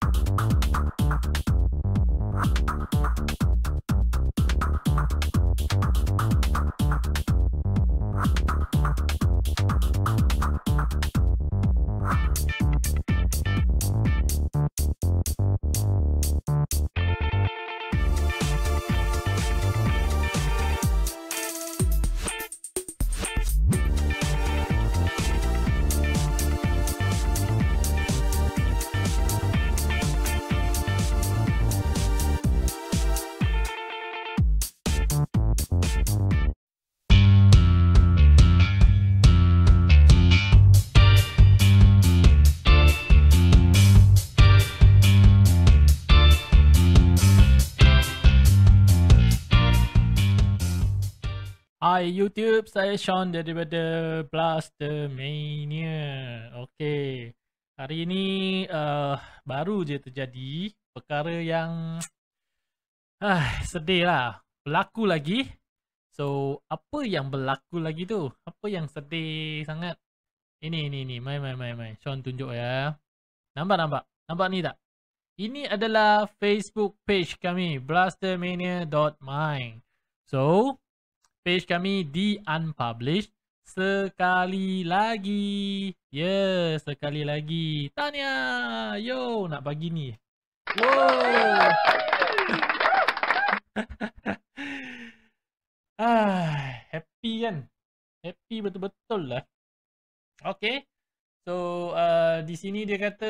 you Hi YouTube, saya Sean daripada Blaster Mania. Okay, hari ini uh, baru je terjadi perkara yang uh, sedih lah. Berlaku lagi. So, apa yang berlaku lagi tu? Apa yang sedih sangat? Ini, ini, ini. Mai, mai, mai, mai. Sean tunjuk ya. Nampak, nampak? Nampak ni tak? Ini adalah Facebook page kami, blastermania.my. So, page kami di unpublished sekali lagi. Ya, yeah, sekali lagi. Tanya, yo nak bagi ni. Wow. ah, happy kan? Happy betul-betul lah. Okay. So, uh, di sini dia kata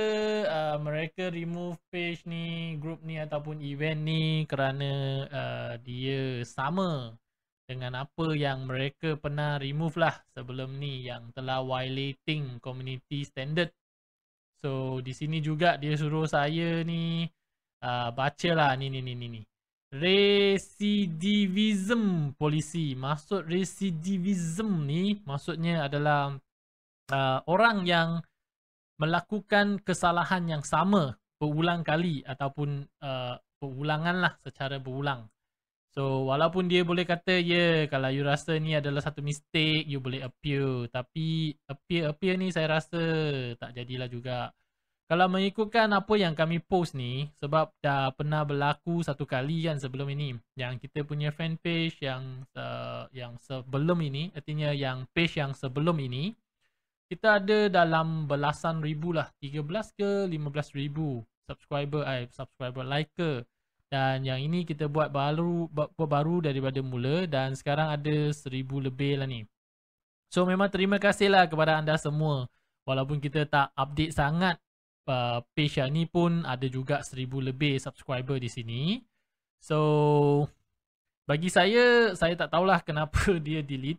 uh, mereka remove page ni, group ni ataupun event ni kerana uh, dia sama dengan apa yang mereka pernah remove lah sebelum ni yang telah violating community standard. So di sini juga dia suruh saya ni uh, ah, baca lah ni ni ni ni ni. Recidivism polisi Maksud recidivism ni maksudnya adalah uh, orang yang melakukan kesalahan yang sama berulang kali ataupun uh, berulangan lah secara berulang. So walaupun dia boleh kata ya yeah, kalau you rasa ni adalah satu mistake you boleh appeal tapi appeal appeal ni saya rasa tak jadilah juga. Kalau mengikutkan apa yang kami post ni sebab dah pernah berlaku satu kali kan sebelum ini yang kita punya fanpage yang uh, yang sebelum ini artinya yang page yang sebelum ini kita ada dalam belasan ribu lah 13 ke 15 ribu subscriber eh subscriber liker. Dan yang ini kita buat baru buat baru daripada mula dan sekarang ada seribu lebih lah ni. So memang terima kasih lah kepada anda semua. Walaupun kita tak update sangat uh, page yang ni pun ada juga seribu lebih subscriber di sini. So bagi saya, saya tak tahulah kenapa dia delete.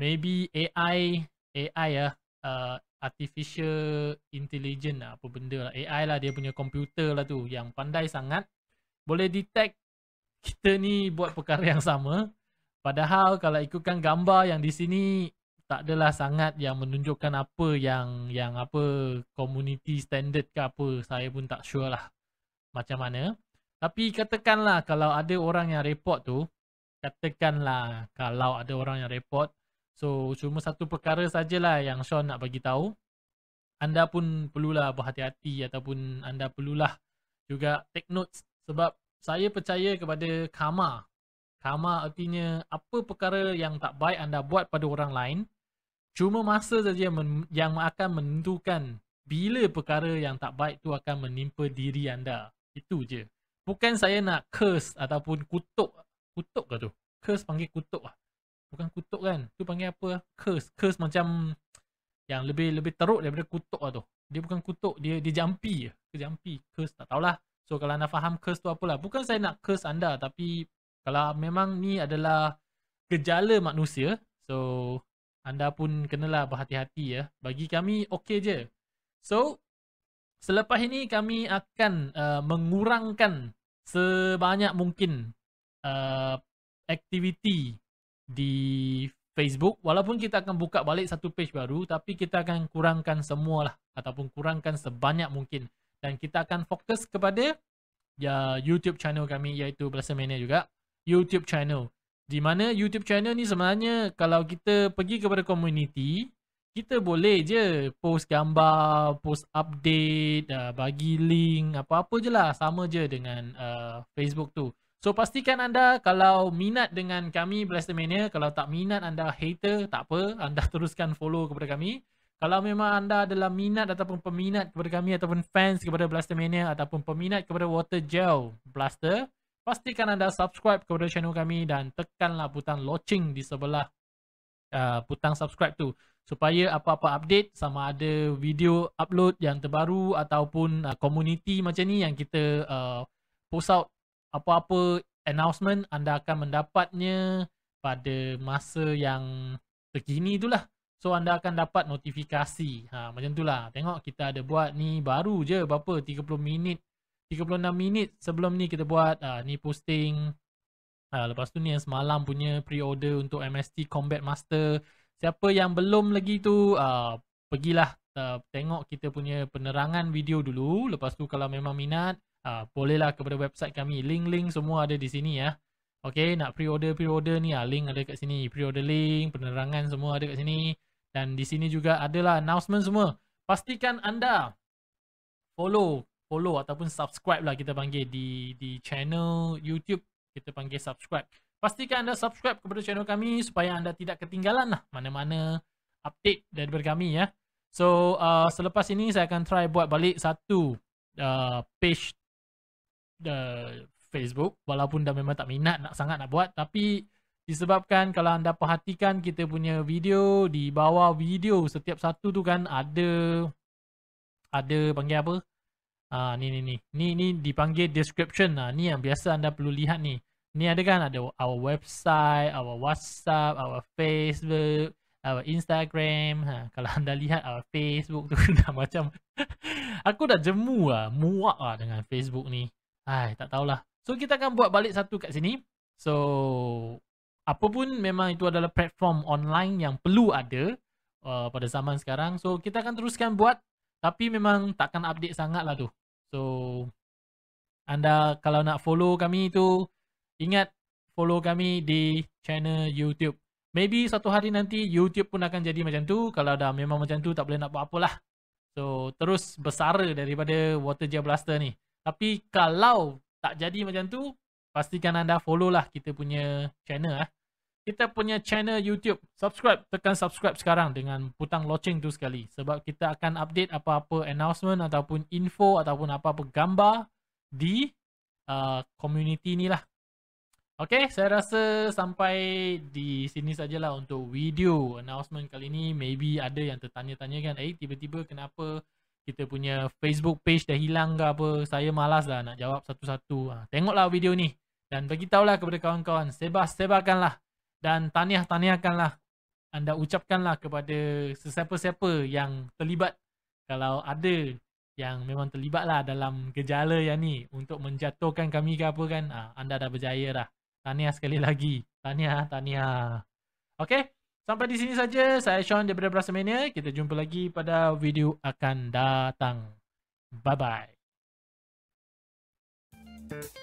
Maybe AI, AI ya, uh, artificial intelligence lah, apa benda lah. AI lah dia punya komputer lah tu yang pandai sangat boleh detect kita ni buat perkara yang sama. Padahal kalau ikutkan gambar yang di sini tak adalah sangat yang menunjukkan apa yang yang apa community standard ke apa saya pun tak sure lah macam mana. Tapi katakanlah kalau ada orang yang report tu katakanlah kalau ada orang yang report so cuma satu perkara sajalah yang Sean nak bagi tahu anda pun perlulah berhati-hati ataupun anda perlulah juga take notes sebab saya percaya kepada karma. Karma artinya apa perkara yang tak baik anda buat pada orang lain, cuma masa saja yang akan menentukan bila perkara yang tak baik tu akan menimpa diri anda. Itu je. Bukan saya nak curse ataupun kutuk. Kutuk ke tu? Curse panggil kutuk lah. Bukan kutuk kan? Tu panggil apa? Curse. Curse macam yang lebih lebih teruk daripada kutuk lah tu. Dia bukan kutuk, dia dia jampi je. Dia jampi. Curse tak tahulah. So kalau anda faham curse tu apalah. Bukan saya nak curse anda tapi kalau memang ni adalah gejala manusia. So anda pun kenalah berhati-hati ya. Bagi kami okey je. So selepas ini kami akan uh, mengurangkan sebanyak mungkin uh, aktiviti di Facebook. Walaupun kita akan buka balik satu page baru tapi kita akan kurangkan semualah ataupun kurangkan sebanyak mungkin dan kita akan fokus kepada ya YouTube channel kami iaitu Blaster Mania juga. YouTube channel. Di mana YouTube channel ni sebenarnya kalau kita pergi kepada community, kita boleh je post gambar, post update, uh, bagi link, apa-apa je lah. Sama je dengan uh, Facebook tu. So pastikan anda kalau minat dengan kami Blaster kalau tak minat anda hater, tak apa. Anda teruskan follow kepada kami. Kalau memang anda adalah minat ataupun peminat kepada kami ataupun fans kepada Blaster Mania ataupun peminat kepada Water Gel Blaster, pastikan anda subscribe kepada channel kami dan tekanlah butang loceng di sebelah uh, butang subscribe tu supaya apa-apa update sama ada video upload yang terbaru ataupun uh, community macam ni yang kita uh, post out apa-apa announcement anda akan mendapatnya pada masa yang terkini itulah. So anda akan dapat notifikasi. Ha, macam lah. Tengok kita ada buat ni baru je berapa 30 minit. 36 minit sebelum ni kita buat ha, ni posting. Ha, lepas tu ni yang semalam punya pre-order untuk MST Combat Master. Siapa yang belum lagi tu ha, pergilah ha, tengok kita punya penerangan video dulu. Lepas tu kalau memang minat ha, bolehlah kepada website kami. Link-link semua ada di sini ya. Okay, nak pre-order, pre-order ni ah, link ada kat sini. Pre-order link, penerangan semua ada kat sini. Dan di sini juga adalah announcement semua. Pastikan anda follow follow ataupun subscribe lah kita panggil di di channel YouTube kita panggil subscribe. Pastikan anda subscribe kepada channel kami supaya anda tidak ketinggalan lah mana-mana update daripada kami ya. So uh, selepas ini saya akan try buat balik satu uh, page the uh, Facebook walaupun dah memang tak minat nak sangat nak buat tapi Disebabkan kalau anda perhatikan kita punya video di bawah video setiap satu tu kan ada ada panggil apa? Ah ha, ni ni ni. Ni ni dipanggil description. lah ha, ni yang biasa anda perlu lihat ni. Ni ada kan ada our website, our WhatsApp, our Facebook, our Instagram. Ha, kalau anda lihat our Facebook tu dah macam aku dah jemu lah, muak lah dengan Facebook ni. Hai, tak tahulah. So kita akan buat balik satu kat sini. So apa pun memang itu adalah platform online yang perlu ada uh, pada zaman sekarang. So kita akan teruskan buat tapi memang takkan update sangat lah tu. So anda kalau nak follow kami tu ingat follow kami di channel YouTube. Maybe satu hari nanti YouTube pun akan jadi macam tu. Kalau dah memang macam tu tak boleh nak buat lah. So terus besara daripada Water Gel Blaster ni. Tapi kalau tak jadi macam tu pastikan anda follow lah kita punya channel ah. Eh kita punya channel YouTube. Subscribe, tekan subscribe sekarang dengan butang loceng tu sekali sebab kita akan update apa-apa announcement ataupun info ataupun apa-apa gambar di uh, community ni lah. Okay, saya rasa sampai di sini sajalah untuk video announcement kali ni. Maybe ada yang tertanya-tanya kan, eh tiba-tiba kenapa kita punya Facebook page dah hilang ke apa. Saya malas lah nak jawab satu-satu. Ha, tengoklah video ni dan lah kepada kawan-kawan. Sebar-sebarkanlah dan tahniah-tahniahkanlah anda ucapkanlah kepada sesiapa-siapa yang terlibat kalau ada yang memang terlibatlah dalam gejala yang ni untuk menjatuhkan kami ke apa kan ah, anda dah berjaya dah tahniah sekali lagi tahniah tahniah Okay, sampai di sini saja saya Sean daripada Brasmania kita jumpa lagi pada video akan datang bye bye Thank you.